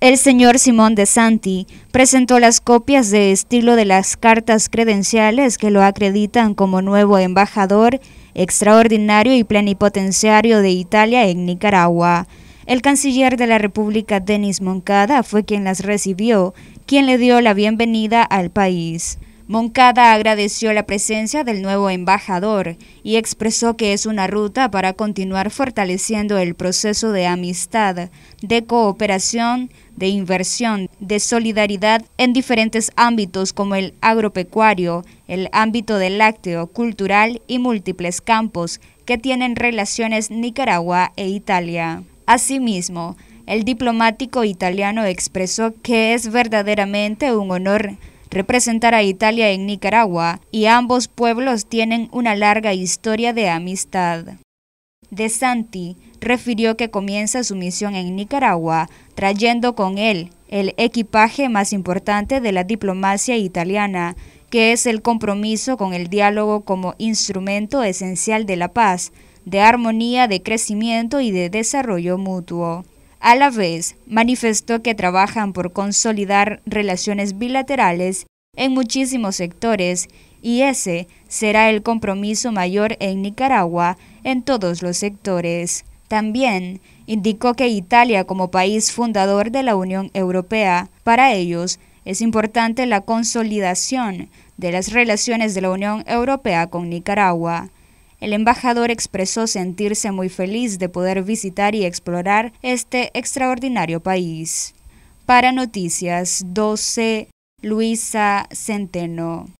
El señor Simón de Santi presentó las copias de estilo de las cartas credenciales que lo acreditan como nuevo embajador extraordinario y plenipotenciario de Italia en Nicaragua. El canciller de la República, Denis Moncada, fue quien las recibió, quien le dio la bienvenida al país. Moncada agradeció la presencia del nuevo embajador y expresó que es una ruta para continuar fortaleciendo el proceso de amistad, de cooperación, de inversión, de solidaridad en diferentes ámbitos como el agropecuario, el ámbito del lácteo, cultural y múltiples campos que tienen relaciones Nicaragua e Italia. Asimismo, el diplomático italiano expresó que es verdaderamente un honor representar a Italia en Nicaragua y ambos pueblos tienen una larga historia de amistad. De Santi refirió que comienza su misión en Nicaragua trayendo con él el equipaje más importante de la diplomacia italiana, que es el compromiso con el diálogo como instrumento esencial de la paz, de armonía, de crecimiento y de desarrollo mutuo. A la vez, manifestó que trabajan por consolidar relaciones bilaterales en muchísimos sectores y ese será el compromiso mayor en Nicaragua en todos los sectores. También indicó que Italia como país fundador de la Unión Europea, para ellos es importante la consolidación de las relaciones de la Unión Europea con Nicaragua. El embajador expresó sentirse muy feliz de poder visitar y explorar este extraordinario país. Para Noticias 12, Luisa Centeno.